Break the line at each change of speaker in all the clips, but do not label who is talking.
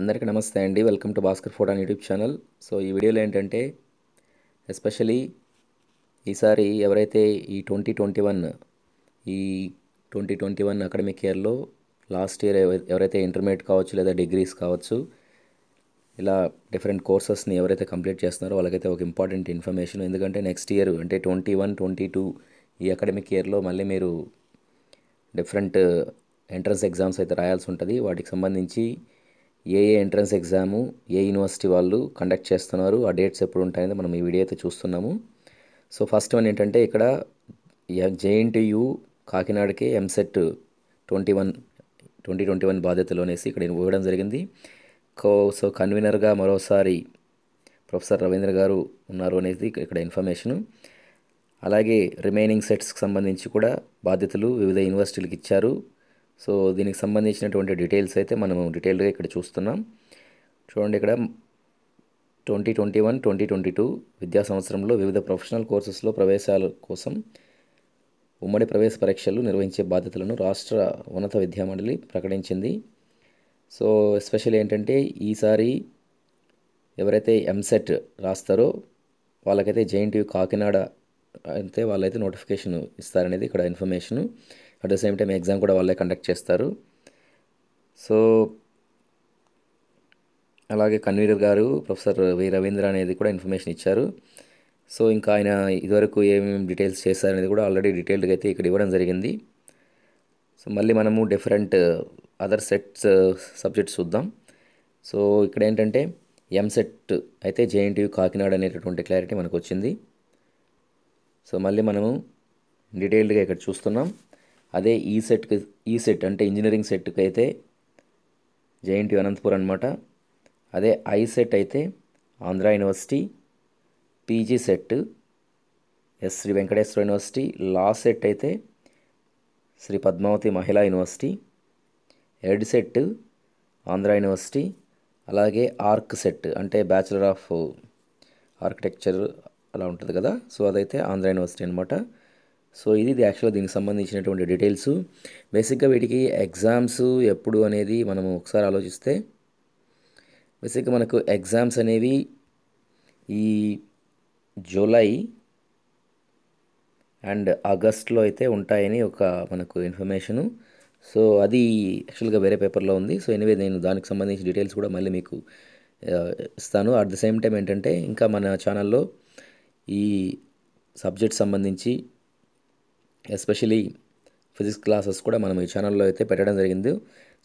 అందరికీ నమస్తే అండి welcome to Bhaskar photo YouTube channel so ఈ వీడియోలో ఏంటంటే ఎస్పెషలీ ఈసారి ఎవరైతే ఈ ట్వంటీ ట్వంటీ వన్ ఈ ట్వంటీ ట్వంటీ వన్ అకాడమిక్ ఇయర్లో లాస్ట్ ఇయర్ ఎవరైతే ఇంటర్మీడియట్ కావచ్చు లేదా డిగ్రీస్ కావచ్చు ఇలా డిఫరెంట్ కోర్సెస్ని ఎవరైతే కంప్లీట్ చేస్తున్నారో వాళ్ళకైతే ఒక ఇంపార్టెంట్ ఇన్ఫర్మేషన్ ఎందుకంటే నెక్స్ట్ ఇయర్ అంటే ట్వంటీ వన్ ట్వంటీ టూ ఈ అకాడమిక్ ఇయర్లో మళ్ళీ మీరు డిఫరెంట్ ఎంట్రన్స్ ఎగ్జామ్స్ అయితే రాయాల్సి ఉంటుంది వాటికి సంబంధించి ఏ ఏ ఎంట్రన్స్ ఎగ్జాము ఏ యూనివర్సిటీ వాళ్ళు కండక్ట్ చేస్తున్నారు ఆ డేట్స్ ఎప్పుడు ఉంటాయని మనం ఈ వీడియో అయితే చూస్తున్నాము సో ఫస్ట్ వన్ ఏంటంటే ఇక్కడ జేఎన్టీయు కాకినాడకి EAMCET twenty one twenty twenty one బాధ్యతలోనేసి ఇక్కడ ఇవ్వడం జరిగింది కో సో కన్వీనర్గా మరోసారి ప్రొఫెసర్ రవీంద్ర గారు ఉన్నారు అనేది ఇక్కడ ఇన్ఫర్మేషను అలాగే రిమైనింగ్ సెట్స్కి సంబంధించి కూడా బాధ్యతలు వివిధ యూనివర్సిటీలకు ఇచ్చారు సో దీనికి సంబంధించినటువంటి డీటెయిల్స్ అయితే మనం డీటెయిల్గా ఇక్కడ చూస్తున్నాం చూడండి ఇక్కడ twenty twenty one twenty twenty two విద్యా సంవత్సరంలో వివిధ ప్రొఫెషనల్ కోర్సెస్లో ప్రవేశాల కోసం ఉమ్మడి ప్రవేశ పరీక్షలు నిర్వహించే బాధ్యతలను రాష్ట్ర ఉన్నత విద్యామండలి ప్రకటించింది సో ఎస్పెషల్ ఏంటంటే ఈసారి ఎవరైతే ఎంసెట్ రాస్తారో వాళ్ళకైతే జేఎన్టీయూ కాకినాడ అయితే వాళ్ళైతే నోటిఫికేషన్ ఇస్తారనేది ఇక్కడ information at the same time exam కూడా వాళ్ళే కండక్ట్ చేస్తారు సో అలాగే కన్వీనర్ గారు ప్రొఫెసర్ వి రవీంద్ర అనేది కూడా ఇన్ఫర్మేషన్ ఇచ్చారు సో ఇంకా ఆయన ఇదివరకు ఏమేమి డీటెయిల్స్ చేశారనేది కూడా ఆల్రెడీ డీటెయిల్డ్గా అయితే ఇక్కడ ఇవ్వడం జరిగింది సో మళ్ళీ మనము డిఫరెంట్ అదర్ సెట్స్ సబ్జెక్ట్స్ చూద్దాం సో ఇక్కడ ఏంటంటే ఎంసెట్ అయితే జేఎన్టీయు కాకినాడ అనేటటువంటి క్లారిటీ మనకు వచ్చింది సో మళ్ళీ మనము డీటెయిల్డ్గా ఇక్కడ చూస్తున్నాం అదే ఈ సెట్కి ఈ సెట్ అంటే ఇంజనీరింగ్ సెట్కి అయితే జేఎన్టీ అనంతపురం అనమాట అదే ఐ సెట్ అయితే Andhra university PG set S Sri Venkateswara university law set అయితే Sri Padmavati Mahila university Ed set Andhra university అలాగే ఆర్క్ సెట్ అంటే బ్యాచిలర్ ఆఫ్ ఆర్కిటెక్చర్ అలా ఉంటుంది కదా సో అదైతే ఆంధ్ర యూనివర్సిటీ అనమాట సో ఇది యాక్చువల్గా దీనికి సంబంధించినటువంటి డీటెయిల్స్ బేసిక్గా వీటికి ఎగ్జామ్స్ ఎప్పుడు అనేది మనము ఒకసారి ఆలోచిస్తే బేసిక్గా మనకు ఎగ్జామ్స్ అనేవి ఈ జూలై అండ్ ఆగస్ట్లో అయితే ఉంటాయని ఒక మనకు ఇన్ఫర్మేషను సో అది యాక్చువల్గా వేరే పేపర్లో ఉంది సో ఎనీవే నేను దానికి సంబంధించిన డీటెయిల్స్ కూడా మళ్ళీ మీకు ఇస్తాను అట్ ద సేమ్ టైం ఏంటంటే ఇంకా మన ఛానల్లో ఈ సబ్జెక్ట్ సంబంధించి ఎస్పెషలీ ఫిజిక్స్ క్లాసెస్ కూడా మనం ఈ ఛానల్లో అయితే పెట్టడం జరిగింది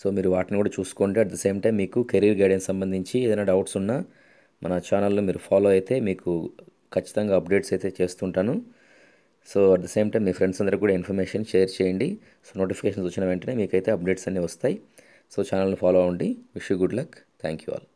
సో మీరు వాటిని కూడా చూసుకోండి అట్ ద సేమ్ టైం మీకు కెరీర్ గైడెన్స్ సంబంధించి ఏదైనా డౌట్స్ ఉన్నా మన ఛానల్లో మీరు ఫాలో అయితే మీకు ఖచ్చితంగా అప్డేట్స్ అయితే చేస్తుంటాను so at the same time మీ ఫ్రెండ్స్ అందరికీ కూడా ఇన్ఫర్మేషన్ షేర్ చేయండి సో నోటిఫికేషన్స్ వచ్చిన వెంటనే మీకైతే అప్డేట్స్ అన్నీ వస్తాయి సో ఛానల్ని ఫాలో అవ్వండి wish good luck thank you all